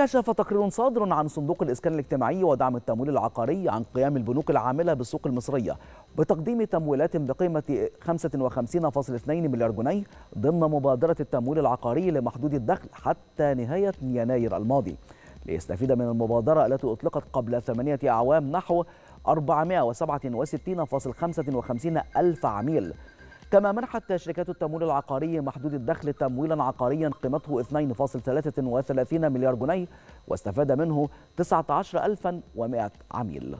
كشف تقرير صادر عن صندوق الإسكان الاجتماعي ودعم التمويل العقاري عن قيام البنوك العاملة بالسوق المصرية بتقديم تمويلات بقيمة 55.2 مليار جنيه ضمن مبادرة التمويل العقاري لمحدود الدخل حتى نهاية يناير الماضي ليستفيد من المبادرة التي أطلقت قبل ثمانية أعوام نحو 467.55 ألف عميل كما منحت شركات التمويل العقاري محدود الدخل تمويلا عقاريا قيمته 2.33 مليار جنيه واستفاد منه 19100 عميل